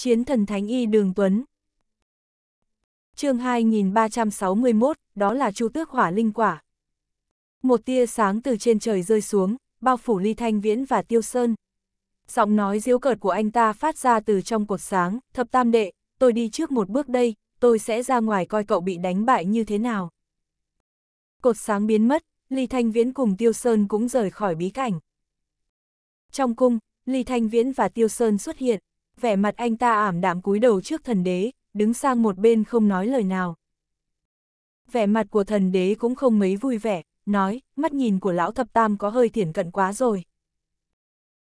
Chiến thần Thánh Y Đường Tuấn chương 2361, đó là chu tước hỏa linh quả. Một tia sáng từ trên trời rơi xuống, bao phủ ly thanh viễn và tiêu sơn. Giọng nói diếu cợt của anh ta phát ra từ trong cột sáng, thập tam đệ, tôi đi trước một bước đây, tôi sẽ ra ngoài coi cậu bị đánh bại như thế nào. Cột sáng biến mất, ly thanh viễn cùng tiêu sơn cũng rời khỏi bí cảnh. Trong cung, ly thanh viễn và tiêu sơn xuất hiện, vẻ mặt anh ta ảm đạm cúi đầu trước thần đế, đứng sang một bên không nói lời nào. Vẻ mặt của thần đế cũng không mấy vui vẻ, nói, mắt nhìn của lão thập tam có hơi thiển cận quá rồi.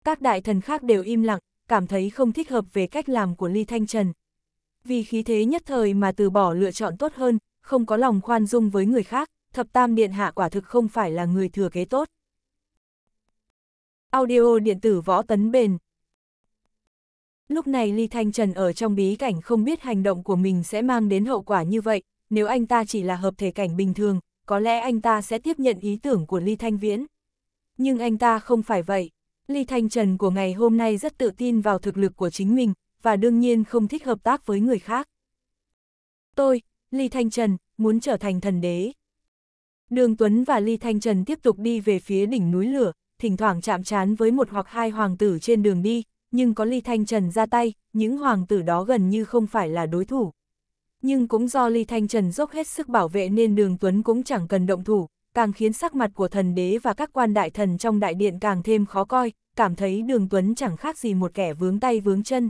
Các đại thần khác đều im lặng, cảm thấy không thích hợp về cách làm của Ly Thanh Trần. Vì khí thế nhất thời mà từ bỏ lựa chọn tốt hơn, không có lòng khoan dung với người khác, thập tam điện hạ quả thực không phải là người thừa kế tốt. Audio điện tử võ tấn bền Lúc này Ly Thanh Trần ở trong bí cảnh không biết hành động của mình sẽ mang đến hậu quả như vậy, nếu anh ta chỉ là hợp thể cảnh bình thường, có lẽ anh ta sẽ tiếp nhận ý tưởng của Ly Thanh Viễn. Nhưng anh ta không phải vậy. Ly Thanh Trần của ngày hôm nay rất tự tin vào thực lực của chính mình, và đương nhiên không thích hợp tác với người khác. Tôi, Ly Thanh Trần, muốn trở thành thần đế. Đường Tuấn và Ly Thanh Trần tiếp tục đi về phía đỉnh núi lửa, thỉnh thoảng chạm trán với một hoặc hai hoàng tử trên đường đi, nhưng có Ly Thanh Trần ra tay, những hoàng tử đó gần như không phải là đối thủ. Nhưng cũng do Ly Thanh Trần dốc hết sức bảo vệ nên Đường Tuấn cũng chẳng cần động thủ, càng khiến sắc mặt của thần đế và các quan đại thần trong đại điện càng thêm khó coi, cảm thấy Đường Tuấn chẳng khác gì một kẻ vướng tay vướng chân.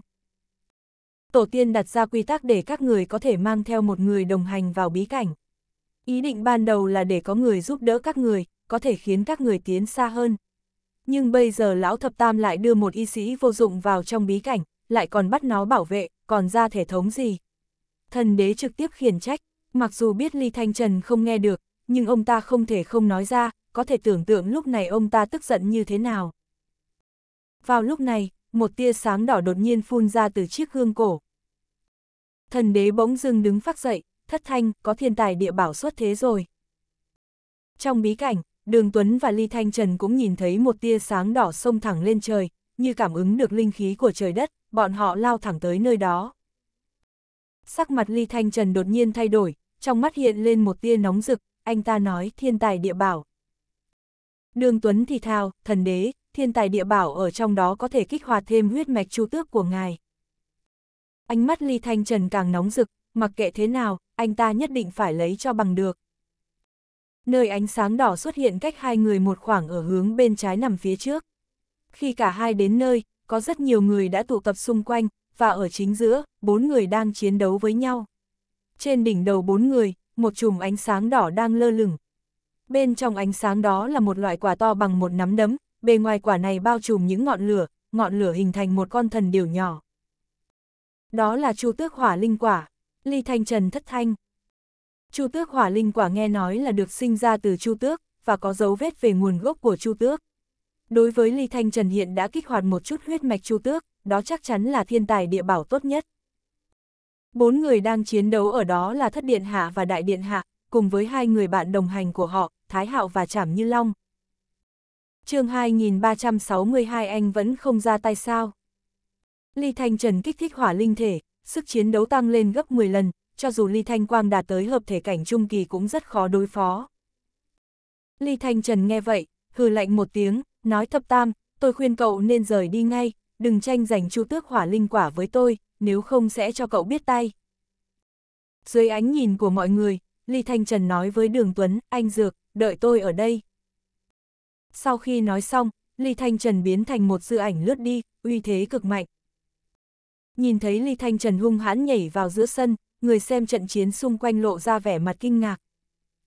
Tổ tiên đặt ra quy tắc để các người có thể mang theo một người đồng hành vào bí cảnh. Ý định ban đầu là để có người giúp đỡ các người, có thể khiến các người tiến xa hơn nhưng bây giờ lão thập tam lại đưa một y sĩ vô dụng vào trong bí cảnh, lại còn bắt nó bảo vệ, còn ra thể thống gì. Thần đế trực tiếp khiển trách, mặc dù biết Ly Thanh Trần không nghe được, nhưng ông ta không thể không nói ra, có thể tưởng tượng lúc này ông ta tức giận như thế nào. Vào lúc này, một tia sáng đỏ đột nhiên phun ra từ chiếc gương cổ. Thần đế bỗng dưng đứng phát dậy, thất thanh, có thiên tài địa bảo xuất thế rồi. Trong bí cảnh, Đường Tuấn và Ly Thanh Trần cũng nhìn thấy một tia sáng đỏ sông thẳng lên trời, như cảm ứng được linh khí của trời đất, bọn họ lao thẳng tới nơi đó. Sắc mặt Ly Thanh Trần đột nhiên thay đổi, trong mắt hiện lên một tia nóng rực, anh ta nói thiên tài địa bảo. Đường Tuấn thì thào, thần đế, thiên tài địa bảo ở trong đó có thể kích hoạt thêm huyết mạch chu tước của ngài. Ánh mắt Ly Thanh Trần càng nóng rực, mặc kệ thế nào, anh ta nhất định phải lấy cho bằng được nơi ánh sáng đỏ xuất hiện cách hai người một khoảng ở hướng bên trái nằm phía trước. Khi cả hai đến nơi, có rất nhiều người đã tụ tập xung quanh, và ở chính giữa, bốn người đang chiến đấu với nhau. Trên đỉnh đầu bốn người, một chùm ánh sáng đỏ đang lơ lửng. Bên trong ánh sáng đó là một loại quả to bằng một nắm đấm, bề ngoài quả này bao trùm những ngọn lửa, ngọn lửa hình thành một con thần điều nhỏ. Đó là chu tước hỏa linh quả, ly thanh trần thất thanh. Chu tước hỏa linh quả nghe nói là được sinh ra từ chu tước, và có dấu vết về nguồn gốc của chu tước. Đối với Ly Thanh Trần hiện đã kích hoạt một chút huyết mạch chu tước, đó chắc chắn là thiên tài địa bảo tốt nhất. Bốn người đang chiến đấu ở đó là Thất Điện Hạ và Đại Điện Hạ, cùng với hai người bạn đồng hành của họ, Thái Hạo và Trảm Như Long. chương 2362 anh vẫn không ra tay sao. Ly Thanh Trần kích thích hỏa linh thể, sức chiến đấu tăng lên gấp 10 lần, cho dù Ly Thanh Quang đạt tới hợp thể cảnh trung kỳ cũng rất khó đối phó. Ly Thanh Trần nghe vậy, hừ lạnh một tiếng, nói thập tam, tôi khuyên cậu nên rời đi ngay, đừng tranh giành chu tước hỏa linh quả với tôi, nếu không sẽ cho cậu biết tay. Dưới ánh nhìn của mọi người, Ly Thanh Trần nói với Đường Tuấn, anh Dược, đợi tôi ở đây. Sau khi nói xong, Ly Thanh Trần biến thành một dự ảnh lướt đi, uy thế cực mạnh. Nhìn thấy Ly Thanh Trần hung hãn nhảy vào giữa sân, người xem trận chiến xung quanh lộ ra vẻ mặt kinh ngạc.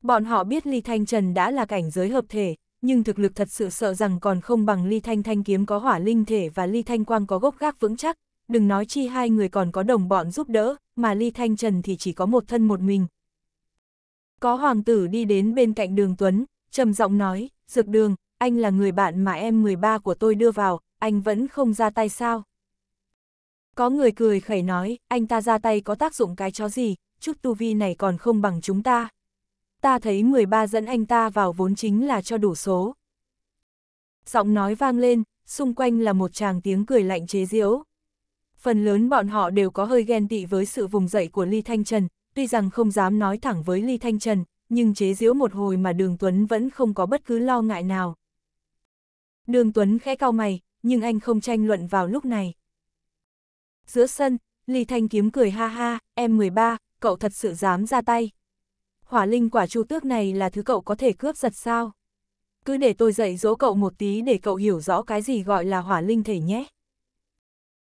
Bọn họ biết Ly Thanh Trần đã là cảnh giới hợp thể, nhưng thực lực thật sự sợ rằng còn không bằng Ly Thanh Thanh kiếm có hỏa linh thể và Ly Thanh Quang có gốc gác vững chắc, đừng nói chi hai người còn có đồng bọn giúp đỡ, mà Ly Thanh Trần thì chỉ có một thân một mình. Có hoàng tử đi đến bên cạnh đường Tuấn, trầm giọng nói, Dược đường, anh là người bạn mà em 13 của tôi đưa vào, anh vẫn không ra tay sao? Có người cười khẩy nói, anh ta ra tay có tác dụng cái chó gì, chút tu vi này còn không bằng chúng ta. Ta thấy 13 dẫn anh ta vào vốn chính là cho đủ số. Giọng nói vang lên, xung quanh là một chàng tiếng cười lạnh chế diễu Phần lớn bọn họ đều có hơi ghen tị với sự vùng dậy của Ly Thanh Trần, tuy rằng không dám nói thẳng với Ly Thanh Trần, nhưng chế diễu một hồi mà Đường Tuấn vẫn không có bất cứ lo ngại nào. Đường Tuấn khẽ cao mày, nhưng anh không tranh luận vào lúc này giữa sân, Lý Thanh Kiếm cười ha ha, em 13, cậu thật sự dám ra tay. Hỏa linh quả chu tước này là thứ cậu có thể cướp giật sao? Cứ để tôi dạy dỗ cậu một tí để cậu hiểu rõ cái gì gọi là hỏa linh thể nhé.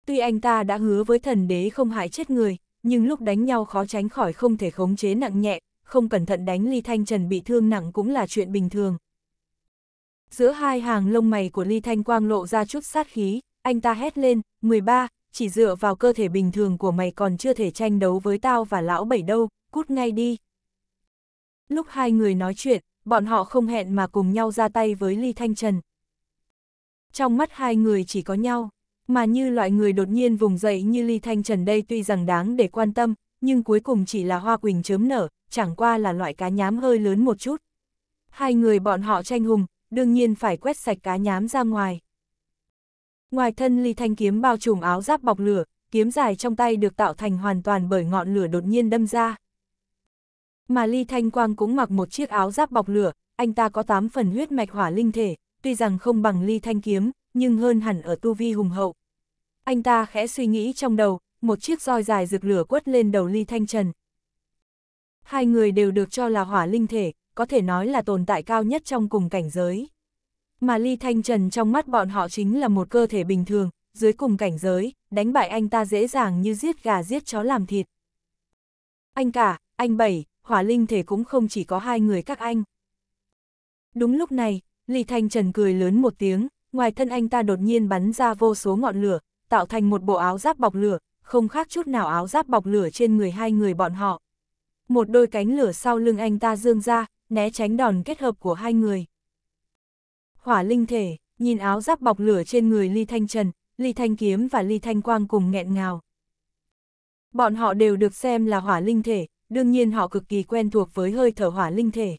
Tuy anh ta đã hứa với thần đế không hại chết người, nhưng lúc đánh nhau khó tránh khỏi không thể khống chế nặng nhẹ, không cẩn thận đánh Ly Thanh Trần bị thương nặng cũng là chuyện bình thường. Giữa hai hàng lông mày của Ly Thanh Quang lộ ra chút sát khí, anh ta hét lên, 13, chỉ dựa vào cơ thể bình thường của mày còn chưa thể tranh đấu với tao và lão bảy đâu, cút ngay đi. Lúc hai người nói chuyện, bọn họ không hẹn mà cùng nhau ra tay với Ly Thanh Trần. Trong mắt hai người chỉ có nhau, mà như loại người đột nhiên vùng dậy như Ly Thanh Trần đây tuy rằng đáng để quan tâm, nhưng cuối cùng chỉ là hoa quỳnh chớm nở, chẳng qua là loại cá nhám hơi lớn một chút. Hai người bọn họ tranh hùng, đương nhiên phải quét sạch cá nhám ra ngoài. Ngoài thân ly thanh kiếm bao trùm áo giáp bọc lửa, kiếm dài trong tay được tạo thành hoàn toàn bởi ngọn lửa đột nhiên đâm ra. Mà ly thanh quang cũng mặc một chiếc áo giáp bọc lửa, anh ta có 8 phần huyết mạch hỏa linh thể, tuy rằng không bằng ly thanh kiếm, nhưng hơn hẳn ở tu vi hùng hậu. Anh ta khẽ suy nghĩ trong đầu, một chiếc roi dài rực lửa quất lên đầu ly thanh trần. Hai người đều được cho là hỏa linh thể, có thể nói là tồn tại cao nhất trong cùng cảnh giới. Mà Ly Thanh Trần trong mắt bọn họ chính là một cơ thể bình thường, dưới cùng cảnh giới, đánh bại anh ta dễ dàng như giết gà giết chó làm thịt. Anh cả, anh bảy, hỏa linh thể cũng không chỉ có hai người các anh. Đúng lúc này, Ly Thanh Trần cười lớn một tiếng, ngoài thân anh ta đột nhiên bắn ra vô số ngọn lửa, tạo thành một bộ áo giáp bọc lửa, không khác chút nào áo giáp bọc lửa trên người hai người bọn họ. Một đôi cánh lửa sau lưng anh ta dương ra, né tránh đòn kết hợp của hai người hỏa linh thể, nhìn áo giáp bọc lửa trên người Ly Thanh Trần, Ly Thanh Kiếm và Ly Thanh Quang cùng nghẹn ngào. Bọn họ đều được xem là hỏa linh thể, đương nhiên họ cực kỳ quen thuộc với hơi thở hỏa linh thể.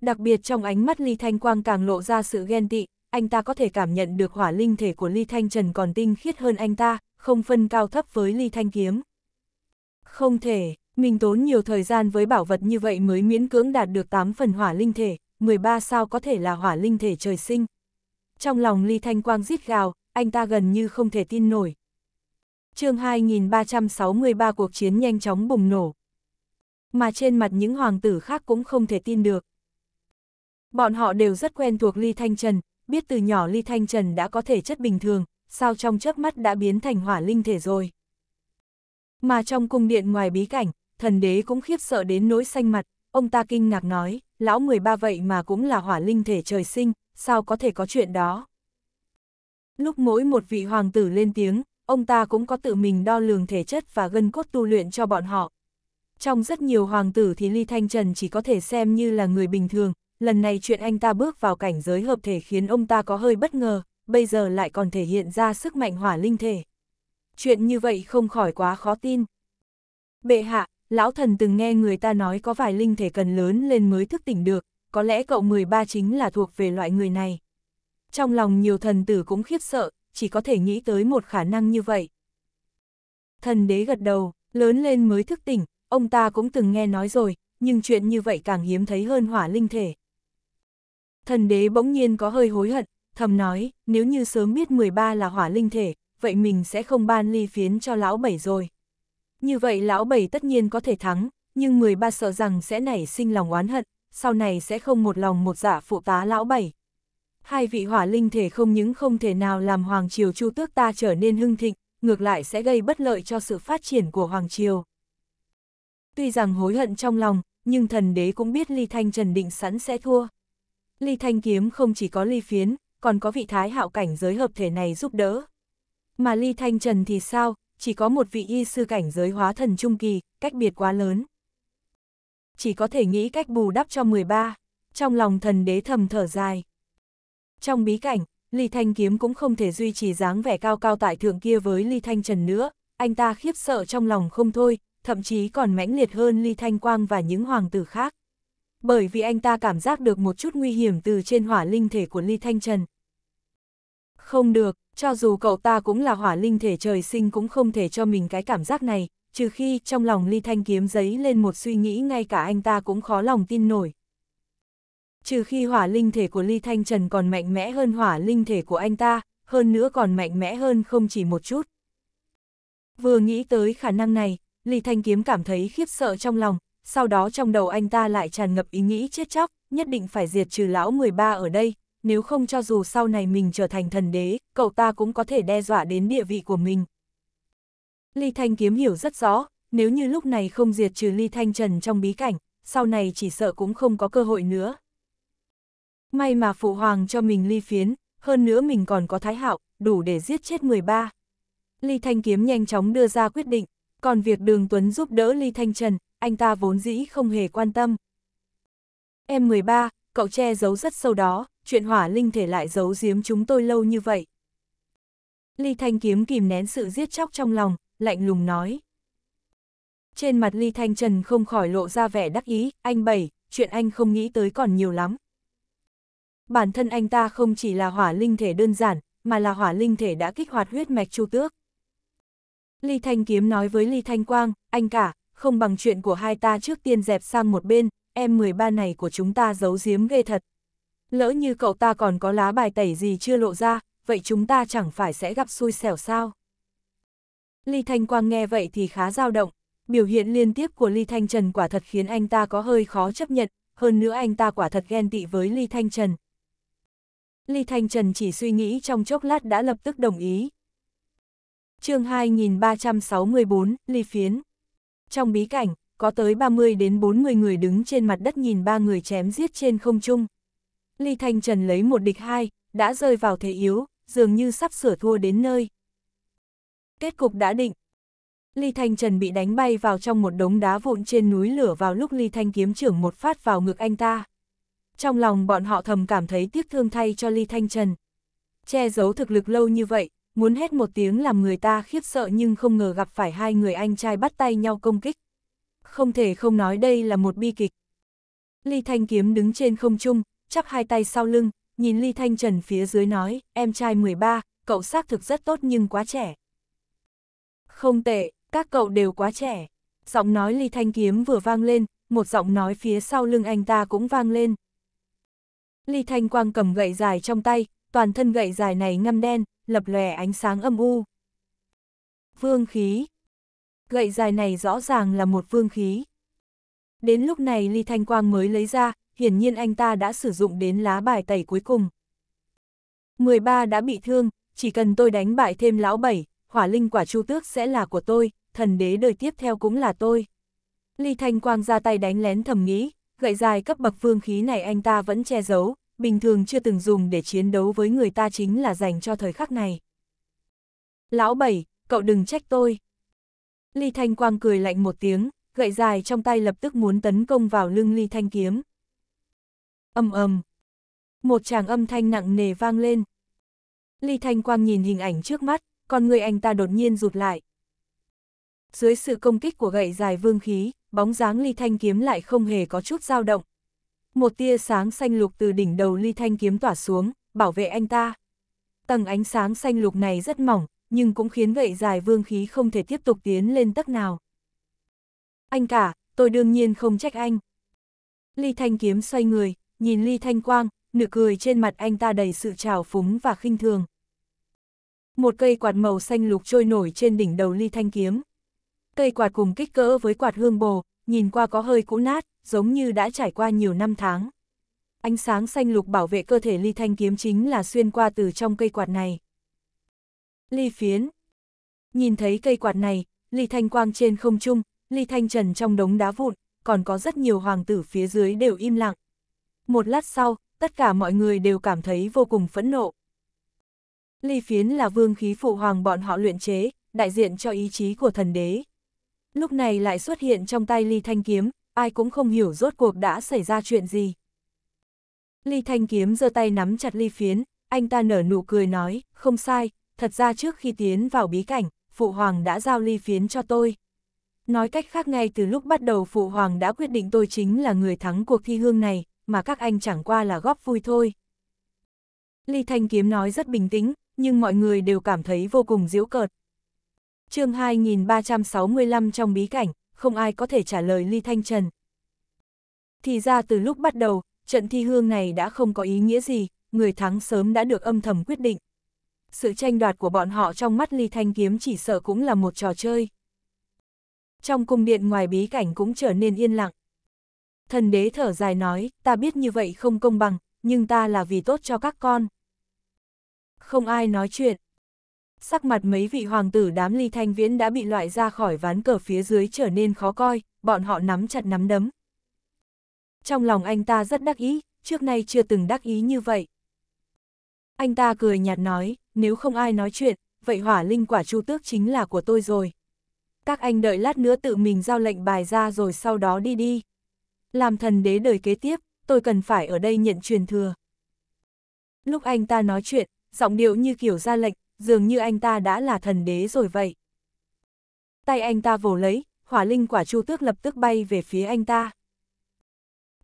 Đặc biệt trong ánh mắt Ly Thanh Quang càng lộ ra sự ghen tị, anh ta có thể cảm nhận được hỏa linh thể của Ly Thanh Trần còn tinh khiết hơn anh ta, không phân cao thấp với Ly Thanh Kiếm. Không thể, mình tốn nhiều thời gian với bảo vật như vậy mới miễn cưỡng đạt được 8 phần hỏa linh thể, 13 sao có thể là hỏa linh thể trời sinh. Trong lòng Ly Thanh Quang rít gào, anh ta gần như không thể tin nổi. chương 2363 cuộc chiến nhanh chóng bùng nổ. Mà trên mặt những hoàng tử khác cũng không thể tin được. Bọn họ đều rất quen thuộc Ly Thanh Trần, biết từ nhỏ Ly Thanh Trần đã có thể chất bình thường, sao trong chớp mắt đã biến thành hỏa linh thể rồi. Mà trong cung điện ngoài bí cảnh, thần đế cũng khiếp sợ đến nỗi xanh mặt, ông ta kinh ngạc nói lão 13 vậy mà cũng là hỏa linh thể trời sinh, sao có thể có chuyện đó. Lúc mỗi một vị hoàng tử lên tiếng, ông ta cũng có tự mình đo lường thể chất và gân cốt tu luyện cho bọn họ. Trong rất nhiều hoàng tử thì Ly Thanh Trần chỉ có thể xem như là người bình thường, lần này chuyện anh ta bước vào cảnh giới hợp thể khiến ông ta có hơi bất ngờ, bây giờ lại còn thể hiện ra sức mạnh hỏa linh thể. Chuyện như vậy không khỏi quá khó tin. Bệ hạ, lão thần từng nghe người ta nói có vài linh thể cần lớn lên mới thức tỉnh được, có lẽ cậu 13 chính là thuộc về loại người này. Trong lòng nhiều thần tử cũng khiếp sợ, chỉ có thể nghĩ tới một khả năng như vậy. Thần đế gật đầu, lớn lên mới thức tỉnh, ông ta cũng từng nghe nói rồi, nhưng chuyện như vậy càng hiếm thấy hơn hỏa linh thể. Thần đế bỗng nhiên có hơi hối hận, thầm nói, nếu như sớm biết 13 là hỏa linh thể, vậy mình sẽ không ban ly phiến cho lão bảy rồi. Như vậy lão bảy tất nhiên có thể thắng, nhưng 13 sợ rằng sẽ nảy sinh lòng oán hận, sau này sẽ không một lòng một dạ phụ tá lão bảy. Hai vị hỏa linh thể không những không thể nào làm Hoàng Triều Chu Tước ta trở nên hưng thịnh, ngược lại sẽ gây bất lợi cho sự phát triển của Hoàng Triều. Tuy rằng hối hận trong lòng, nhưng thần đế cũng biết Ly Thanh Trần định sẵn sẽ thua. Ly Thanh Kiếm không chỉ có ly phiến, còn có vị thái hạo cảnh giới hợp thể này giúp đỡ. Mà Ly Thanh Trần thì sao, chỉ có một vị y sư cảnh giới hóa thần trung kỳ, cách biệt quá lớn. Chỉ có thể nghĩ cách bù đắp cho 13, trong lòng thần đế thầm thở dài. Trong bí cảnh, Ly Thanh Kiếm cũng không thể duy trì dáng vẻ cao cao tại thượng kia với Ly Thanh Trần nữa, anh ta khiếp sợ trong lòng không thôi, thậm chí còn mãnh liệt hơn Ly Thanh Quang và những hoàng tử khác. Bởi vì anh ta cảm giác được một chút nguy hiểm từ trên hỏa linh thể của Ly Thanh Trần, không được, cho dù cậu ta cũng là hỏa linh thể trời sinh cũng không thể cho mình cái cảm giác này, trừ khi trong lòng ly thanh kiếm giấy lên một suy nghĩ ngay cả anh ta cũng khó lòng tin nổi. Trừ khi hỏa linh thể của ly thanh trần còn mạnh mẽ hơn hỏa linh thể của anh ta, hơn nữa còn mạnh mẽ hơn không chỉ một chút. Vừa nghĩ tới khả năng này, ly thanh kiếm cảm thấy khiếp sợ trong lòng, sau đó trong đầu anh ta lại tràn ngập ý nghĩ chết chóc, nhất định phải diệt trừ lão 13 ở đây, nếu không cho dù sau này mình trở thành thần đế, cậu ta cũng có thể đe dọa đến địa vị của mình. Ly Thanh Kiếm hiểu rất rõ, nếu như lúc này không diệt trừ Ly Thanh Trần trong bí cảnh, sau này chỉ sợ cũng không có cơ hội nữa. May mà Phụ Hoàng cho mình ly phiến, hơn nữa mình còn có thái hạo, đủ để giết chết 13. Ly Thanh Kiếm nhanh chóng đưa ra quyết định, còn việc Đường Tuấn giúp đỡ Ly Thanh Trần, anh ta vốn dĩ không hề quan tâm. Em 13, cậu che giấu rất sâu đó, chuyện hỏa linh thể lại giấu giếm chúng tôi lâu như vậy. Ly Thanh Kiếm kìm nén sự giết chóc trong lòng, lạnh lùng nói. Trên mặt Ly Thanh Trần không khỏi lộ ra vẻ đắc ý, anh bảy, chuyện anh không nghĩ tới còn nhiều lắm. Bản thân anh ta không chỉ là hỏa linh thể đơn giản, mà là hỏa linh thể đã kích hoạt huyết mạch chu tước. Ly Thanh Kiếm nói với Ly Thanh Quang, anh cả, không bằng chuyện của hai ta trước tiên dẹp sang một bên, em 13 này của chúng ta giấu giếm ghê thật, Lỡ như cậu ta còn có lá bài tẩy gì chưa lộ ra, vậy chúng ta chẳng phải sẽ gặp xui xẻo sao? Ly Thanh Quang nghe vậy thì khá dao động, biểu hiện liên tiếp của Ly Thanh Trần quả thật khiến anh ta có hơi khó chấp nhận, hơn nữa anh ta quả thật ghen tị với Ly Thanh Trần. Ly Thanh Trần chỉ suy nghĩ trong chốc lát đã lập tức đồng ý. chương 2364, Ly Phiến Trong bí cảnh, có tới 30 đến 40 người đứng trên mặt đất nhìn ba người chém giết trên không trung. Ly Thanh Trần lấy một địch hai, đã rơi vào thế yếu, dường như sắp sửa thua đến nơi. Kết cục đã định. Ly Thanh Trần bị đánh bay vào trong một đống đá vụn trên núi lửa vào lúc Ly Thanh kiếm trưởng một phát vào ngực anh ta. Trong lòng bọn họ thầm cảm thấy tiếc thương thay cho Ly Thanh Trần. Che giấu thực lực lâu như vậy, muốn hết một tiếng làm người ta khiếp sợ nhưng không ngờ gặp phải hai người anh trai bắt tay nhau công kích. Không thể không nói đây là một bi kịch. Ly Thanh Kiếm đứng trên không trung, chắp hai tay sau lưng, nhìn Ly Thanh Trần phía dưới nói, em trai 13, cậu xác thực rất tốt nhưng quá trẻ. Không tệ, các cậu đều quá trẻ. Giọng nói Ly Thanh Kiếm vừa vang lên, một giọng nói phía sau lưng anh ta cũng vang lên. Ly Thanh Quang cầm gậy dài trong tay, toàn thân gậy dài này ngâm đen, lập lòe ánh sáng âm u. Vương khí. Gậy dài này rõ ràng là một vương khí. Đến lúc này Ly Thanh Quang mới lấy ra, hiển nhiên anh ta đã sử dụng đến lá bài tẩy cuối cùng. 13 đã bị thương, chỉ cần tôi đánh bại thêm lão bảy, hỏa linh quả chu tước sẽ là của tôi, thần đế đời tiếp theo cũng là tôi. Ly Thanh Quang ra tay đánh lén thầm nghĩ, gậy dài cấp bậc phương khí này anh ta vẫn che giấu, bình thường chưa từng dùng để chiến đấu với người ta chính là dành cho thời khắc này. Lão bảy, cậu đừng trách tôi. Ly Thanh Quang cười lạnh một tiếng, gậy dài trong tay lập tức muốn tấn công vào lưng Ly Thanh Kiếm. Âm âm. Một chàng âm thanh nặng nề vang lên. Ly Thanh Quang nhìn hình ảnh trước mắt, con người anh ta đột nhiên rụt lại. Dưới sự công kích của gậy dài vương khí, bóng dáng Ly Thanh kiếm lại không hề có chút dao động. Một tia sáng xanh lục từ đỉnh đầu Ly Thanh kiếm tỏa xuống, bảo vệ anh ta. Tầng ánh sáng xanh lục này rất mỏng, nhưng cũng khiến gậy dài vương khí không thể tiếp tục tiến lên tấc nào. Anh cả, tôi đương nhiên không trách anh. Ly Thanh kiếm xoay người, nhìn Ly Thanh Quang, nụ cười trên mặt anh ta đầy sự trào phúng và khinh thường. Một cây quạt màu xanh lục trôi nổi trên đỉnh đầu Ly Thanh Kiếm. Cây quạt cùng kích cỡ với quạt hương bồ, nhìn qua có hơi cũ nát, giống như đã trải qua nhiều năm tháng. Ánh sáng xanh lục bảo vệ cơ thể Ly Thanh Kiếm chính là xuyên qua từ trong cây quạt này. Ly phiến Nhìn thấy cây quạt này, Ly Thanh Quang trên không trung, Ly Thanh Trần trong đống đá vụn, còn có rất nhiều hoàng tử phía dưới đều im lặng một lát sau, tất cả mọi người đều cảm thấy vô cùng phẫn nộ. Ly phiến là vương khí phụ hoàng bọn họ luyện chế, đại diện cho ý chí của thần đế. Lúc này lại xuất hiện trong tay ly thanh kiếm, ai cũng không hiểu rốt cuộc đã xảy ra chuyện gì. Ly thanh kiếm giơ tay nắm chặt ly phiến, anh ta nở nụ cười nói, không sai, thật ra trước khi tiến vào bí cảnh, phụ hoàng đã giao ly phiến cho tôi. Nói cách khác ngay từ lúc bắt đầu phụ hoàng đã quyết định tôi chính là người thắng cuộc thi hương này, mà các anh chẳng qua là góp vui thôi. Ly Thanh Kiếm nói rất bình tĩnh, nhưng mọi người đều cảm thấy vô cùng diễu cợt. chương 2365 trong bí cảnh, không ai có thể trả lời Ly Thanh Trần. Thì ra từ lúc bắt đầu, trận thi hương này đã không có ý nghĩa gì, người thắng sớm đã được âm thầm quyết định. Sự tranh đoạt của bọn họ trong mắt Ly Thanh Kiếm chỉ sợ cũng là một trò chơi. Trong cung điện ngoài bí cảnh cũng trở nên yên lặng. Thần đế thở dài nói, ta biết như vậy không công bằng, nhưng ta là vì tốt cho các con. Không ai nói chuyện. Sắc mặt mấy vị hoàng tử đám ly thanh viễn đã bị loại ra khỏi ván cờ phía dưới trở nên khó coi, bọn họ nắm chặt nắm đấm. Trong lòng anh ta rất đắc ý, trước nay chưa từng đắc ý như vậy. Anh ta cười nhạt nói, nếu không ai nói chuyện, vậy hỏa linh quả chu tước chính là của tôi rồi. Các anh đợi lát nữa tự mình giao lệnh bài ra rồi sau đó đi đi làm thần đế đời kế tiếp, tôi cần phải ở đây nhận truyền thừa. Lúc anh ta nói chuyện, giọng điệu như kiểu ra lệnh, dường như anh ta đã là thần đế rồi vậy. Tay anh ta vồ lấy, hỏa linh quả chu tước lập tức bay về phía anh ta.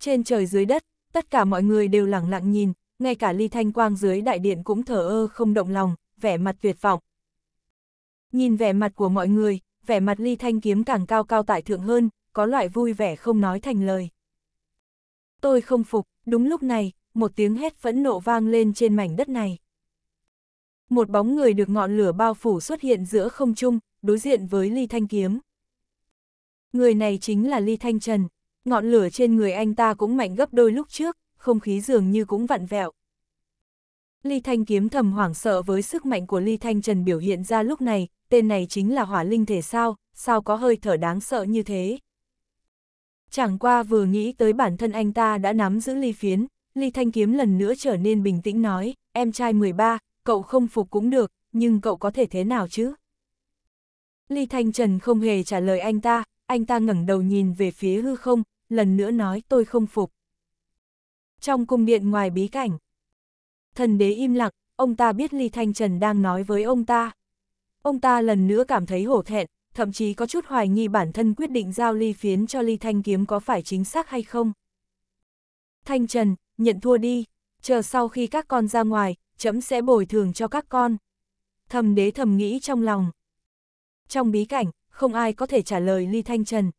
Trên trời dưới đất, tất cả mọi người đều lặng lặng nhìn, ngay cả ly thanh quang dưới đại điện cũng thở ơ không động lòng, vẻ mặt tuyệt vọng. Nhìn vẻ mặt của mọi người, vẻ mặt ly thanh kiếm càng cao cao tại thượng hơn, có loại vui vẻ không nói thành lời tôi không phục, đúng lúc này, một tiếng hét phẫn nộ vang lên trên mảnh đất này. Một bóng người được ngọn lửa bao phủ xuất hiện giữa không trung, đối diện với Ly Thanh Kiếm. Người này chính là Ly Thanh Trần, ngọn lửa trên người anh ta cũng mạnh gấp đôi lúc trước, không khí dường như cũng vặn vẹo. Ly Thanh Kiếm thầm hoảng sợ với sức mạnh của Ly Thanh Trần biểu hiện ra lúc này, tên này chính là hỏa linh thể sao, sao có hơi thở đáng sợ như thế. Chẳng qua vừa nghĩ tới bản thân anh ta đã nắm giữ ly phiến, ly thanh kiếm lần nữa trở nên bình tĩnh nói, em trai 13, cậu không phục cũng được, nhưng cậu có thể thế nào chứ? Ly Thanh Trần không hề trả lời anh ta, anh ta ngẩng đầu nhìn về phía hư không, lần nữa nói tôi không phục. Trong cung điện ngoài bí cảnh, thần đế im lặng, ông ta biết Ly Thanh Trần đang nói với ông ta. Ông ta lần nữa cảm thấy hổ thẹn, thậm chí có chút hoài nghi bản thân quyết định giao ly phiến cho ly thanh kiếm có phải chính xác hay không. Thanh Trần, nhận thua đi, chờ sau khi các con ra ngoài, chấm sẽ bồi thường cho các con. Thầm đế thầm nghĩ trong lòng. Trong bí cảnh, không ai có thể trả lời Ly Thanh Trần.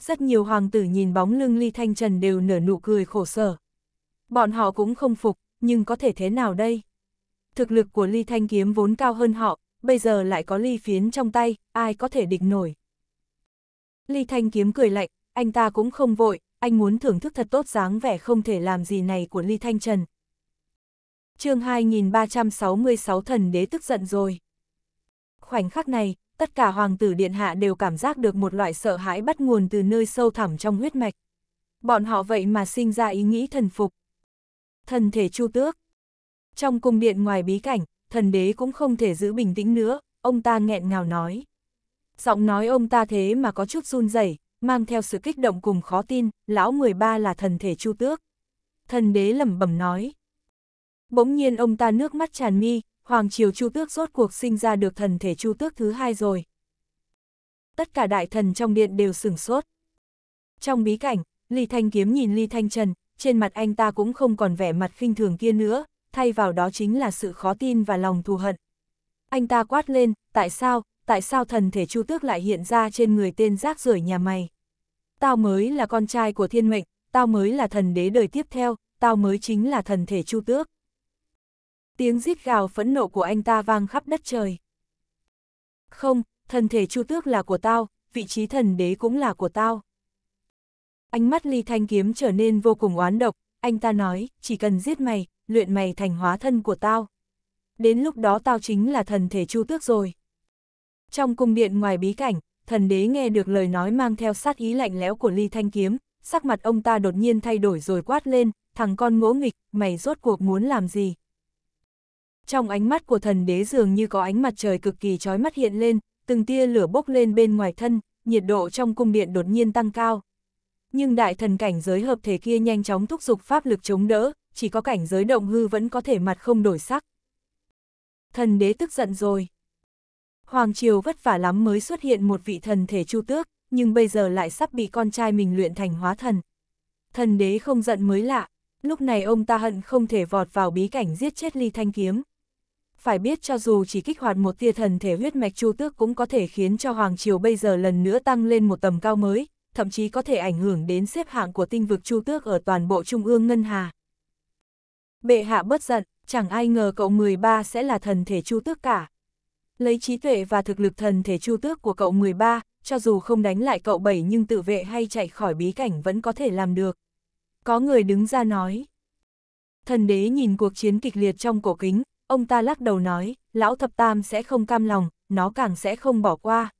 Rất nhiều hoàng tử nhìn bóng lưng Ly Thanh Trần đều nở nụ cười khổ sở. Bọn họ cũng không phục, nhưng có thể thế nào đây? Thực lực của Ly Thanh Kiếm vốn cao hơn họ, bây giờ lại có ly phiến trong tay, ai có thể địch nổi. Ly Thanh Kiếm cười lạnh, anh ta cũng không vội, anh muốn thưởng thức thật tốt dáng vẻ không thể làm gì này của Ly Thanh Trần. chương 2366 thần đế tức giận rồi. Khoảnh khắc này, tất cả hoàng tử điện hạ đều cảm giác được một loại sợ hãi bắt nguồn từ nơi sâu thẳm trong huyết mạch. Bọn họ vậy mà sinh ra ý nghĩ thần phục. Thần thể chu tước. Trong cung điện ngoài bí cảnh, thần đế cũng không thể giữ bình tĩnh nữa, ông ta nghẹn ngào nói. Giọng nói ông ta thế mà có chút run rẩy, mang theo sự kích động cùng khó tin, lão 13 là thần thể chu tước. Thần đế lẩm bẩm nói. Bỗng nhiên ông ta nước mắt tràn mi, Hoàng Triều Chu Tước rốt cuộc sinh ra được thần thể Chu Tước thứ hai rồi. Tất cả đại thần trong điện đều sửng sốt. Trong bí cảnh, Ly Thanh Kiếm nhìn Ly Thanh Trần, trên mặt anh ta cũng không còn vẻ mặt khinh thường kia nữa, thay vào đó chính là sự khó tin và lòng thù hận. Anh ta quát lên, tại sao, tại sao thần thể chu tước lại hiện ra trên người tên rác rưởi nhà mày? Tao mới là con trai của thiên mệnh, tao mới là thần đế đời tiếp theo, tao mới chính là thần thể chu tước. Tiếng rít gào phẫn nộ của anh ta vang khắp đất trời. Không, thần thể chu tước là của tao, vị trí thần đế cũng là của tao. Ánh mắt ly thanh kiếm trở nên vô cùng oán độc, anh ta nói, chỉ cần giết mày, luyện mày thành hóa thân của tao. Đến lúc đó tao chính là thần thể chu tước rồi. Trong cung điện ngoài bí cảnh, thần đế nghe được lời nói mang theo sát ý lạnh lẽo của ly thanh kiếm, sắc mặt ông ta đột nhiên thay đổi rồi quát lên, thằng con ngỗ nghịch, mày rốt cuộc muốn làm gì? Trong ánh mắt của thần đế dường như có ánh mặt trời cực kỳ trói mắt hiện lên, từng tia lửa bốc lên bên ngoài thân, nhiệt độ trong cung điện đột nhiên tăng cao. Nhưng đại thần cảnh giới hợp thể kia nhanh chóng thúc giục pháp lực chống đỡ, chỉ có cảnh giới động hư vẫn có thể mặt không đổi sắc. Thần đế tức giận rồi. Hoàng Triều vất vả lắm mới xuất hiện một vị thần thể chu tước, nhưng bây giờ lại sắp bị con trai mình luyện thành hóa thần. Thần đế không giận mới lạ, lúc này ông ta hận không thể vọt vào bí cảnh giết chết ly thanh kiếm. Phải biết cho dù chỉ kích hoạt một tia thần thể huyết mạch chu tước cũng có thể khiến cho Hoàng Triều bây giờ lần nữa tăng lên một tầm cao mới, thậm chí có thể ảnh hưởng đến xếp hạng của tinh vực chu tước ở toàn bộ Trung ương Ngân Hà. Bệ hạ bất giận, chẳng ai ngờ cậu 13 sẽ là thần thể chu tước cả. Lấy trí tuệ và thực lực thần thể chu tước của cậu 13, cho dù không đánh lại cậu 7 nhưng tự vệ hay chạy khỏi bí cảnh vẫn có thể làm được. Có người đứng ra nói. Thần đế nhìn cuộc chiến kịch liệt trong cổ kính, ông ta lắc đầu nói, lão thập tam sẽ không cam lòng, nó càng sẽ không bỏ qua.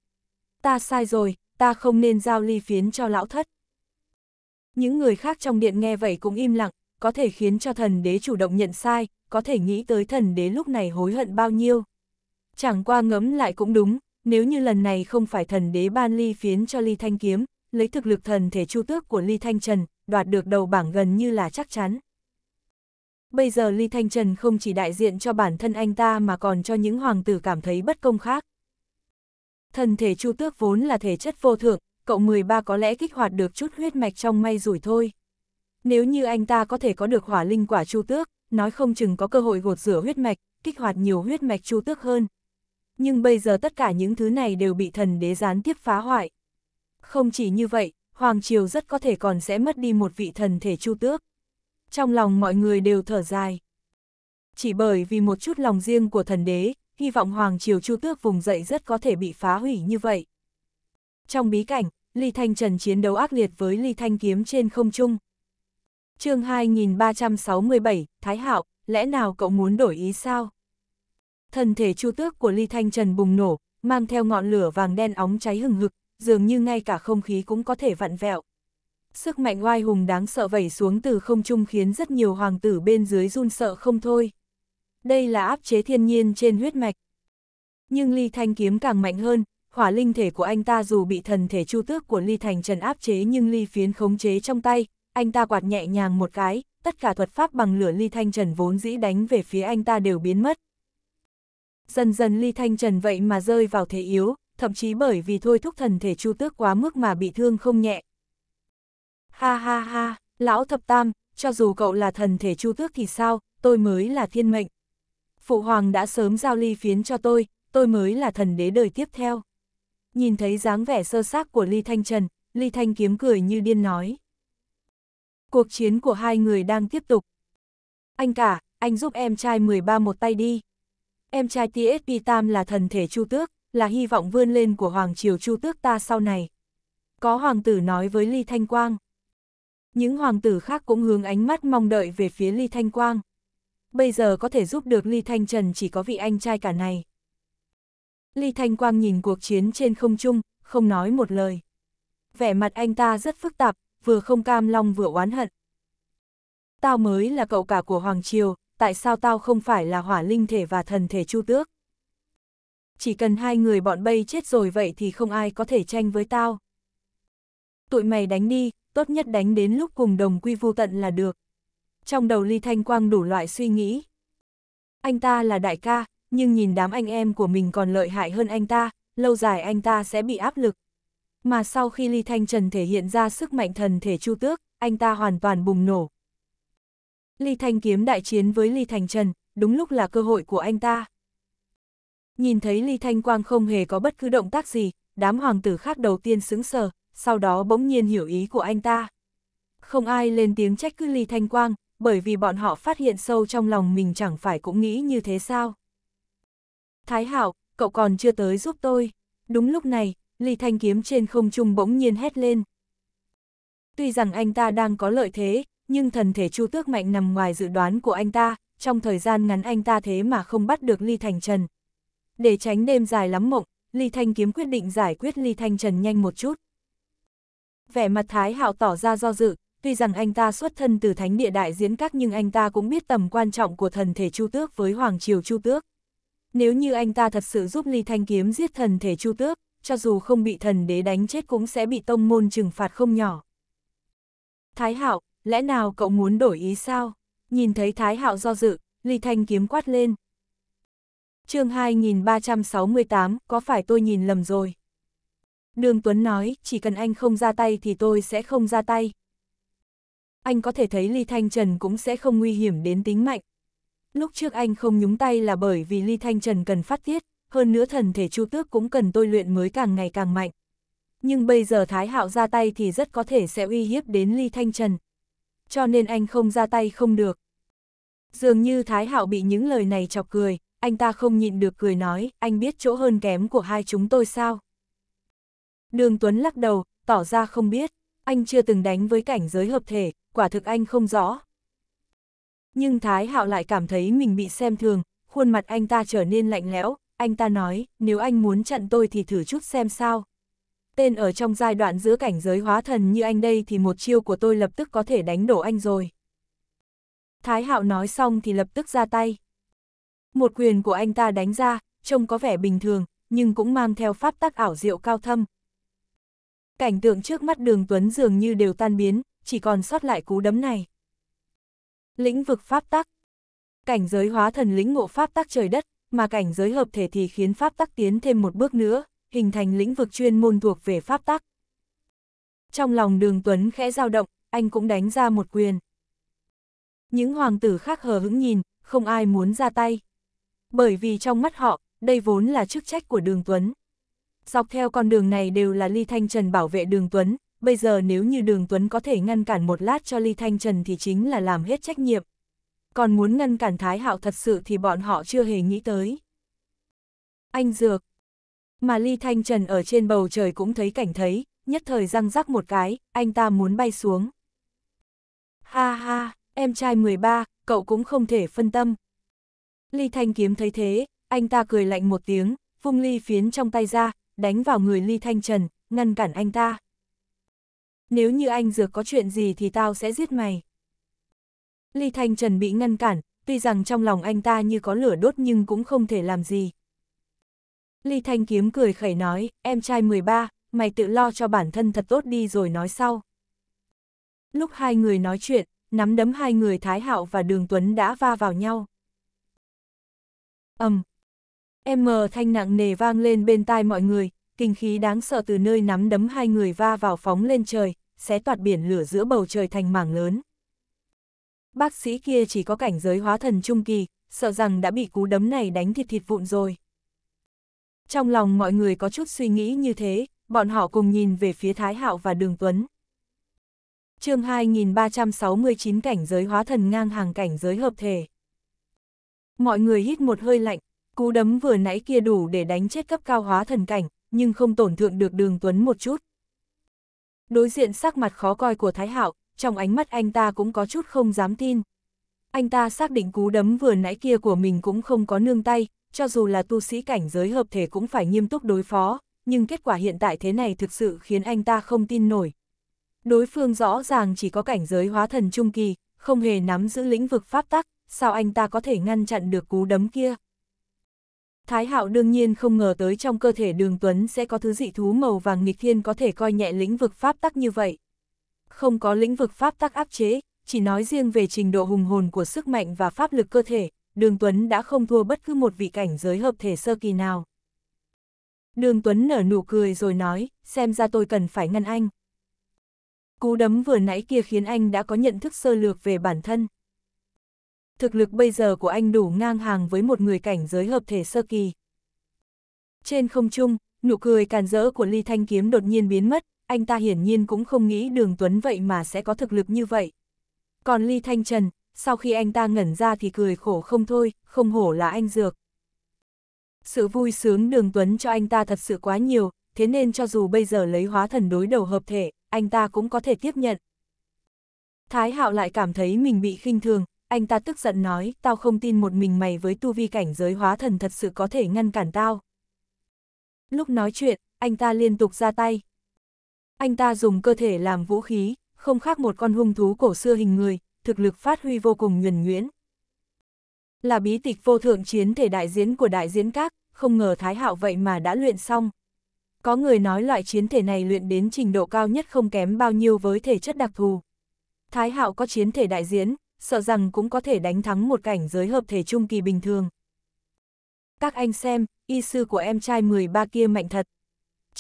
Ta sai rồi, ta không nên giao ly phiến cho lão thất. Những người khác trong điện nghe vậy cũng im lặng, có thể khiến cho thần đế chủ động nhận sai, có thể nghĩ tới thần đế lúc này hối hận bao nhiêu. Chẳng qua ngẫm lại cũng đúng, nếu như lần này không phải thần đế ban ly phiến cho ly thanh kiếm, lấy thực lực thần thể chu tước của ly thanh trần, đoạt được đầu bảng gần như là chắc chắn. Bây giờ Ly Thanh Trần không chỉ đại diện cho bản thân anh ta mà còn cho những hoàng tử cảm thấy bất công khác. Thần thể chu tước vốn là thể chất vô thượng, cậu 13 có lẽ kích hoạt được chút huyết mạch trong may rủi thôi. Nếu như anh ta có thể có được hỏa linh quả chu tước, nói không chừng có cơ hội gột rửa huyết mạch, kích hoạt nhiều huyết mạch chu tước hơn. Nhưng bây giờ tất cả những thứ này đều bị thần đế gián tiếp phá hoại. Không chỉ như vậy, Hoàng Triều rất có thể còn sẽ mất đi một vị thần thể chu tước. Trong lòng mọi người đều thở dài. Chỉ bởi vì một chút lòng riêng của thần đế, hy vọng Hoàng Triều chu tước vùng dậy rất có thể bị phá hủy như vậy. Trong bí cảnh, Ly Thanh Trần chiến đấu ác liệt với Ly Thanh Kiếm trên không trung chương 2367, Thái Hạo, lẽ nào cậu muốn đổi ý sao? Thần thể chu tước của Ly Thanh Trần bùng nổ, mang theo ngọn lửa vàng đen óng cháy hừng hực, dường như ngay cả không khí cũng có thể vặn vẹo. Sức mạnh oai hùng đáng sợ vẩy xuống từ không trung khiến rất nhiều hoàng tử bên dưới run sợ không thôi. Đây là áp chế thiên nhiên trên huyết mạch. Nhưng Ly Thanh kiếm càng mạnh hơn, hỏa linh thể của anh ta dù bị thần thể chu tước của Ly Thành Trần áp chế nhưng Ly phiến khống chế trong tay, anh ta quạt nhẹ nhàng một cái, tất cả thuật pháp bằng lửa Ly Thanh Trần vốn dĩ đánh về phía anh ta đều biến mất. Dần dần Ly Thanh Trần vậy mà rơi vào thế yếu, thậm chí bởi vì thôi thúc thần thể chu tước quá mức mà bị thương không nhẹ. Ha ha ha, lão thập tam, cho dù cậu là thần thể chu tước thì sao, tôi mới là thiên mệnh. Phụ hoàng đã sớm giao ly phiến cho tôi, tôi mới là thần đế đời tiếp theo. Nhìn thấy dáng vẻ sơ xác của Ly Thanh Trần, Ly Thanh kiếm cười như điên nói. Cuộc chiến của hai người đang tiếp tục. Anh cả, anh giúp em trai 13 một tay đi. Em trai TSP Tam là thần thể Chu Tước, là hy vọng vươn lên của Hoàng Triều Chu Tước ta sau này. Có hoàng tử nói với Ly Thanh Quang. Những hoàng tử khác cũng hướng ánh mắt mong đợi về phía Ly Thanh Quang. Bây giờ có thể giúp được Ly Thanh Trần chỉ có vị anh trai cả này. Ly Thanh Quang nhìn cuộc chiến trên không trung, không nói một lời. Vẻ mặt anh ta rất phức tạp, vừa không cam long vừa oán hận. Tao mới là cậu cả của Hoàng Triều, tại sao tao không phải là hỏa linh thể và thần thể chu tước? Chỉ cần hai người bọn bay chết rồi vậy thì không ai có thể tranh với tao. Tụi mày đánh đi, tốt nhất đánh đến lúc cùng đồng quy vu tận là được. Trong đầu Ly Thanh Quang đủ loại suy nghĩ. Anh ta là đại ca, nhưng nhìn đám anh em của mình còn lợi hại hơn anh ta, lâu dài anh ta sẽ bị áp lực mà sau khi Ly Thanh Trần thể hiện ra sức mạnh thần thể chu tước, anh ta hoàn toàn bùng nổ. Ly Thanh kiếm đại chiến với Ly Thanh Trần, đúng lúc là cơ hội của anh ta. Nhìn thấy Ly Thanh Quang không hề có bất cứ động tác gì, đám hoàng tử khác đầu tiên sững sờ, sau đó bỗng nhiên hiểu ý của anh ta. Không ai lên tiếng trách cứ Ly Thanh Quang, bởi vì bọn họ phát hiện sâu trong lòng mình chẳng phải cũng nghĩ như thế sao. Thái Hạo, cậu còn chưa tới giúp tôi. Đúng lúc này, ly thanh kiếm trên không trung bỗng nhiên hét lên. Tuy rằng anh ta đang có lợi thế, nhưng thần thể chu tước mạnh nằm ngoài dự đoán của anh ta, trong thời gian ngắn anh ta thế mà không bắt được ly thành trần. Để tránh đêm dài lắm mộng, ly thanh kiếm quyết định giải quyết ly thanh trần nhanh một chút. Vẻ mặt thái hạo tỏ ra do dự, tuy rằng anh ta xuất thân từ thánh địa đại diễn các nhưng anh ta cũng biết tầm quan trọng của thần thể chu tước với hoàng triều chu tước. Nếu như anh ta thật sự giúp ly thanh kiếm giết thần thể chu tước, cho dù không bị thần đế đánh chết cũng sẽ bị tông môn trừng phạt không nhỏ. Thái hạo, lẽ nào cậu muốn đổi ý sao? Nhìn thấy Thái hạo do dự, Ly Thanh kiếm quát lên. chương 2368, có phải tôi nhìn lầm rồi? Đường Tuấn nói, chỉ cần anh không ra tay thì tôi sẽ không ra tay. Anh có thể thấy Ly Thanh Trần cũng sẽ không nguy hiểm đến tính mạnh. Lúc trước anh không nhúng tay là bởi vì Ly Thanh Trần cần phát tiết, hơn nữa thần thể chu tước cũng cần tôi luyện mới càng ngày càng mạnh. Nhưng bây giờ Thái Hạo ra tay thì rất có thể sẽ uy hiếp đến Ly Thanh Trần. Cho nên anh không ra tay không được. Dường như Thái Hạo bị những lời này chọc cười, anh ta không nhịn được cười nói, anh biết chỗ hơn kém của hai chúng tôi sao? Đường Tuấn lắc đầu, tỏ ra không biết, anh chưa từng đánh với cảnh giới hợp thể, quả thực anh không rõ. Nhưng Thái Hạo lại cảm thấy mình bị xem thường, khuôn mặt anh ta trở nên lạnh lẽo, anh ta nói, nếu anh muốn chặn tôi thì thử chút xem sao. Tên ở trong giai đoạn giữa cảnh giới hóa thần như anh đây thì một chiêu của tôi lập tức có thể đánh đổ anh rồi. Thái hạo nói xong thì lập tức ra tay. Một quyền của anh ta đánh ra, trông có vẻ bình thường, nhưng cũng mang theo pháp tắc ảo diệu cao thâm. Cảnh tượng trước mắt đường Tuấn dường như đều tan biến, chỉ còn sót lại cú đấm này. Lĩnh vực pháp tắc Cảnh giới hóa thần lĩnh ngộ pháp tắc trời đất, mà cảnh giới hợp thể thì khiến pháp tắc tiến thêm một bước nữa, hình thành lĩnh vực chuyên môn thuộc về pháp tắc. Trong lòng đường Tuấn khẽ dao động, anh cũng đánh ra một quyền. Những hoàng tử khác hờ hững nhìn, không ai muốn ra tay. Bởi vì trong mắt họ, đây vốn là chức trách của đường Tuấn. Dọc theo con đường này đều là Ly Thanh Trần bảo vệ đường Tuấn, bây giờ nếu như đường Tuấn có thể ngăn cản một lát cho Ly Thanh Trần thì chính là làm hết trách nhiệm còn muốn ngăn cản Thái Hạo thật sự thì bọn họ chưa hề nghĩ tới. Anh Dược Mà Ly Thanh Trần ở trên bầu trời cũng thấy cảnh thấy, nhất thời răng rắc một cái, anh ta muốn bay xuống. Ha ha, em trai 13, cậu cũng không thể phân tâm. Ly Thanh Kiếm thấy thế, anh ta cười lạnh một tiếng, vung ly phiến trong tay ra, đánh vào người Ly Thanh Trần, ngăn cản anh ta. Nếu như anh dược có chuyện gì thì tao sẽ giết mày. Ly Thanh Trần bị ngăn cản, tuy rằng trong lòng anh ta như có lửa đốt nhưng cũng không thể làm gì. Ly Thanh Kiếm cười khẩy nói, em trai 13, mày tự lo cho bản thân thật tốt đi rồi nói sau. Lúc hai người nói chuyện, nắm đấm hai người Thái Hạo và Đường Tuấn đã va vào nhau. ầm, um, Em mờ thanh nặng nề vang lên bên tai mọi người, kinh khí đáng sợ từ nơi nắm đấm hai người va vào phóng lên trời, xé toạt biển lửa giữa bầu trời thành mảng lớn bác sĩ kia chỉ có cảnh giới hóa thần trung kỳ, sợ rằng đã bị cú đấm này đánh thịt thịt vụn rồi. Trong lòng mọi người có chút suy nghĩ như thế, bọn họ cùng nhìn về phía Thái Hạo và Đường Tuấn. chương 2369 cảnh giới hóa thần ngang hàng cảnh giới hợp thể. Mọi người hít một hơi lạnh, cú đấm vừa nãy kia đủ để đánh chết cấp cao hóa thần cảnh, nhưng không tổn thượng được Đường Tuấn một chút. Đối diện sắc mặt khó coi của Thái Hạo, trong ánh mắt anh ta cũng có chút không dám tin. Anh ta xác định cú đấm vừa nãy kia của mình cũng không có nương tay, cho dù là tu sĩ cảnh giới hợp thể cũng phải nghiêm túc đối phó, nhưng kết quả hiện tại thế này thực sự khiến anh ta không tin nổi. Đối phương rõ ràng chỉ có cảnh giới hóa thần trung kỳ, không hề nắm giữ lĩnh vực pháp tắc, sao anh ta có thể ngăn chặn được cú đấm kia. Thái hạo đương nhiên không ngờ tới trong cơ thể đường Tuấn sẽ có thứ dị thú màu vàng nghịch thiên có thể coi nhẹ lĩnh vực pháp tắc như vậy không có lĩnh vực pháp tắc áp chế, chỉ nói riêng về trình độ hùng hồn của sức mạnh và pháp lực cơ thể, Đường Tuấn đã không thua bất cứ một vị cảnh giới hợp thể sơ kỳ nào. Đường Tuấn nở nụ cười rồi nói, xem ra tôi cần phải ngăn anh. Cú đấm vừa nãy kia khiến anh đã có nhận thức sơ lược về bản thân. Thực lực bây giờ của anh đủ ngang hàng với một người cảnh giới hợp thể sơ kỳ. Trên không trung, nụ cười càn rỡ của Ly Thanh Kiếm đột nhiên biến mất, anh ta hiển nhiên cũng không nghĩ đường Tuấn vậy mà sẽ có thực lực như vậy. Còn Ly Thanh Trần, sau khi anh ta ngẩn ra thì cười khổ không thôi, không hổ là anh dược. Sự vui sướng đường Tuấn cho anh ta thật sự quá nhiều, thế nên cho dù bây giờ lấy hóa thần đối đầu hợp thể, anh ta cũng có thể tiếp nhận. Thái Hạo lại cảm thấy mình bị khinh thường, anh ta tức giận nói, tao không tin một mình mày với tu vi cảnh giới hóa thần thật sự có thể ngăn cản tao. Lúc nói chuyện, anh ta liên tục ra tay, anh ta dùng cơ thể làm vũ khí, không khác một con hung thú cổ xưa hình người, thực lực phát huy vô cùng nhuần nhuyễn. Là bí tịch vô thượng chiến thể đại diễn của đại diễn các, không ngờ Thái Hạo vậy mà đã luyện xong. Có người nói loại chiến thể này luyện đến trình độ cao nhất không kém bao nhiêu với thể chất đặc thù. Thái Hạo có chiến thể đại diễn, sợ rằng cũng có thể đánh thắng một cảnh giới hợp thể trung kỳ bình thường. Các anh xem, y sư của em trai 13 kia mạnh thật.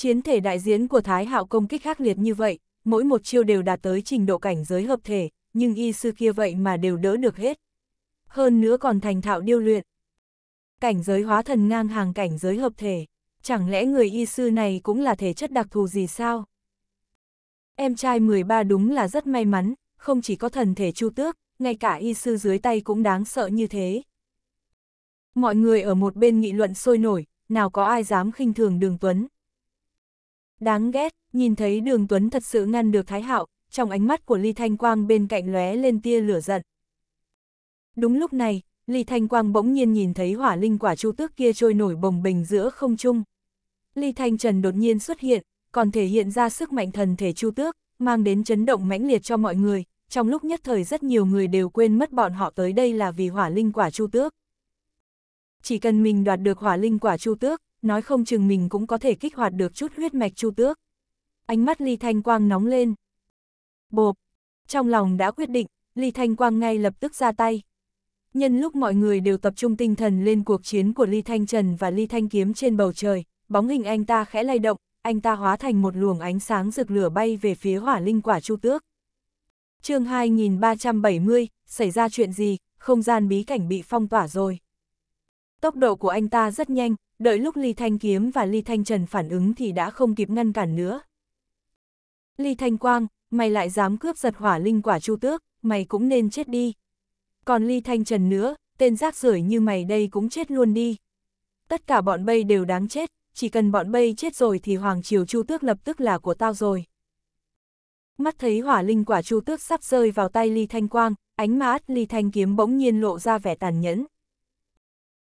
Chiến thể đại diễn của Thái Hạo công kích khắc liệt như vậy, mỗi một chiêu đều đạt tới trình độ cảnh giới hợp thể, nhưng y sư kia vậy mà đều đỡ được hết. Hơn nữa còn thành thạo điêu luyện. Cảnh giới hóa thần ngang hàng cảnh giới hợp thể, chẳng lẽ người y sư này cũng là thể chất đặc thù gì sao? Em trai 13 đúng là rất may mắn, không chỉ có thần thể chu tước, ngay cả y sư dưới tay cũng đáng sợ như thế. Mọi người ở một bên nghị luận sôi nổi, nào có ai dám khinh thường đường Tuấn. Đáng ghét, nhìn thấy đường Tuấn thật sự ngăn được Thái Hạo, trong ánh mắt của Ly Thanh Quang bên cạnh lóe lên tia lửa giận. Đúng lúc này, Ly Thanh Quang bỗng nhiên nhìn thấy hỏa linh quả chu tước kia trôi nổi bồng bềnh giữa không trung. Ly Thanh Trần đột nhiên xuất hiện, còn thể hiện ra sức mạnh thần thể chu tước, mang đến chấn động mãnh liệt cho mọi người, trong lúc nhất thời rất nhiều người đều quên mất bọn họ tới đây là vì hỏa linh quả chu tước. Chỉ cần mình đoạt được hỏa linh quả chu tước, nói không chừng mình cũng có thể kích hoạt được chút huyết mạch chu tước. Ánh mắt Ly Thanh Quang nóng lên. Bộp! Trong lòng đã quyết định, Ly Thanh Quang ngay lập tức ra tay. Nhân lúc mọi người đều tập trung tinh thần lên cuộc chiến của Ly Thanh Trần và Ly Thanh Kiếm trên bầu trời, bóng hình anh ta khẽ lay động, anh ta hóa thành một luồng ánh sáng rực lửa bay về phía hỏa linh quả chu tước. chương 2370, xảy ra chuyện gì, không gian bí cảnh bị phong tỏa rồi. Tốc độ của anh ta rất nhanh, đợi lúc Ly Thanh Kiếm và Ly Thanh Trần phản ứng thì đã không kịp ngăn cản nữa. Ly Thanh Quang, mày lại dám cướp giật hỏa linh quả chu tước, mày cũng nên chết đi. Còn Ly Thanh Trần nữa, tên rác rưởi như mày đây cũng chết luôn đi. Tất cả bọn bay đều đáng chết, chỉ cần bọn bay chết rồi thì Hoàng Triều Chu Tước lập tức là của tao rồi. Mắt thấy hỏa linh quả Chu Tước sắp rơi vào tay Ly Thanh Quang, ánh mắt Ly Thanh Kiếm bỗng nhiên lộ ra vẻ tàn nhẫn.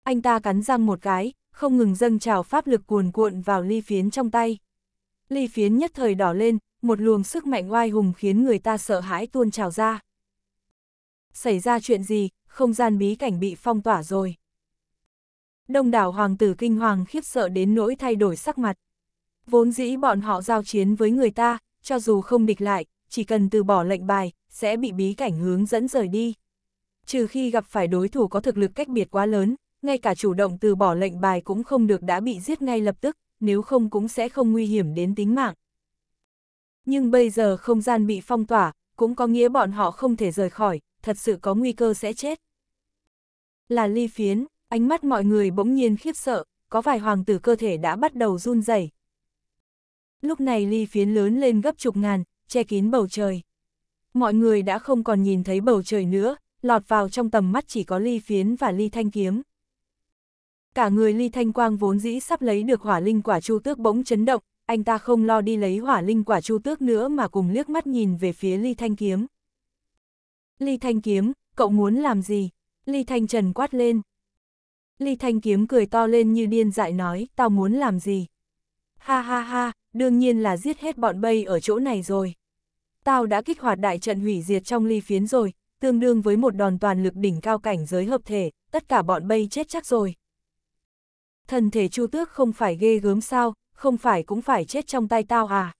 Anh ta cắn răng một cái, không ngừng dâng trào pháp lực cuồn cuộn vào ly phiến trong tay. Ly phiến nhất thời đỏ lên, một luồng sức mạnh oai hùng khiến người ta sợ hãi tuôn trào ra. Xảy ra chuyện gì, không gian bí cảnh bị phong tỏa rồi. Đông đảo hoàng tử kinh hoàng khiếp sợ đến nỗi thay đổi sắc mặt. Vốn dĩ bọn họ giao chiến với người ta, cho dù không địch lại, chỉ cần từ bỏ lệnh bài, sẽ bị bí cảnh hướng dẫn rời đi. Trừ khi gặp phải đối thủ có thực lực cách biệt quá lớn, ngay cả chủ động từ bỏ lệnh bài cũng không được đã bị giết ngay lập tức, nếu không cũng sẽ không nguy hiểm đến tính mạng. Nhưng bây giờ không gian bị phong tỏa, cũng có nghĩa bọn họ không thể rời khỏi, thật sự có nguy cơ sẽ chết. Là ly phiến, ánh mắt mọi người bỗng nhiên khiếp sợ, có vài hoàng tử cơ thể đã bắt đầu run rẩy. Lúc này ly phiến lớn lên gấp chục ngàn, che kín bầu trời. Mọi người đã không còn nhìn thấy bầu trời nữa, lọt vào trong tầm mắt chỉ có ly phiến và ly thanh kiếm cả người Ly Thanh Quang vốn dĩ sắp lấy được hỏa linh quả chu tước bỗng chấn động, anh ta không lo đi lấy hỏa linh quả chu tước nữa mà cùng liếc mắt nhìn về phía Ly Thanh Kiếm. Ly Thanh Kiếm, cậu muốn làm gì? Ly Thanh Trần quát lên. Ly Thanh Kiếm cười to lên như điên dại nói, tao muốn làm gì? Ha ha ha, đương nhiên là giết hết bọn bay ở chỗ này rồi. Tao đã kích hoạt đại trận hủy diệt trong ly phiến rồi, tương đương với một đòn toàn lực đỉnh cao cảnh giới hợp thể, tất cả bọn bay chết chắc rồi. Thần thể chu tước không phải ghê gớm sao, không phải cũng phải chết trong tay tao à.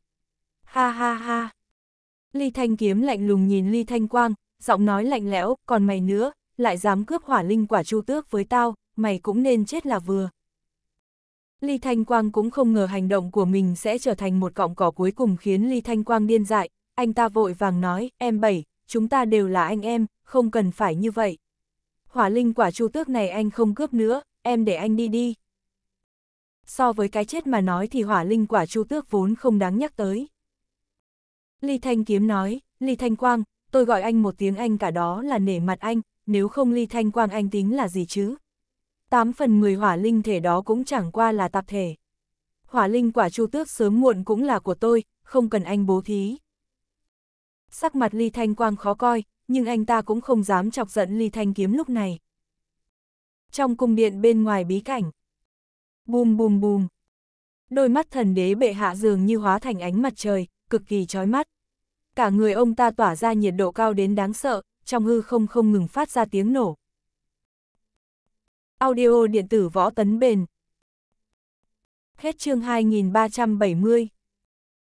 Ha ha ha. Ly Thanh Kiếm lạnh lùng nhìn Ly Thanh Quang, giọng nói lạnh lẽo, còn mày nữa, lại dám cướp hỏa linh quả chu tước với tao, mày cũng nên chết là vừa. Ly Thanh Quang cũng không ngờ hành động của mình sẽ trở thành một cọng cỏ cuối cùng khiến Ly Thanh Quang điên dại, anh ta vội vàng nói, em bảy, chúng ta đều là anh em, không cần phải như vậy. Hỏa linh quả chu tước này anh không cướp nữa, em để anh đi đi so với cái chết mà nói thì hỏa linh quả chu tước vốn không đáng nhắc tới. Ly Thanh Kiếm nói, Ly Thanh Quang, tôi gọi anh một tiếng anh cả đó là nể mặt anh, nếu không Ly Thanh Quang anh tính là gì chứ? Tám phần người hỏa linh thể đó cũng chẳng qua là tạp thể. Hỏa linh quả chu tước sớm muộn cũng là của tôi, không cần anh bố thí. Sắc mặt Ly Thanh Quang khó coi, nhưng anh ta cũng không dám chọc giận Ly Thanh Kiếm lúc này. Trong cung điện bên ngoài bí cảnh, Bùm bùm bùm. Đôi mắt thần đế bệ hạ dường như hóa thành ánh mặt trời, cực kỳ chói mắt. Cả người ông ta tỏa ra nhiệt độ cao đến đáng sợ, trong hư không không ngừng phát ra tiếng nổ. Audio điện tử võ tấn bền. Hết chương 2370.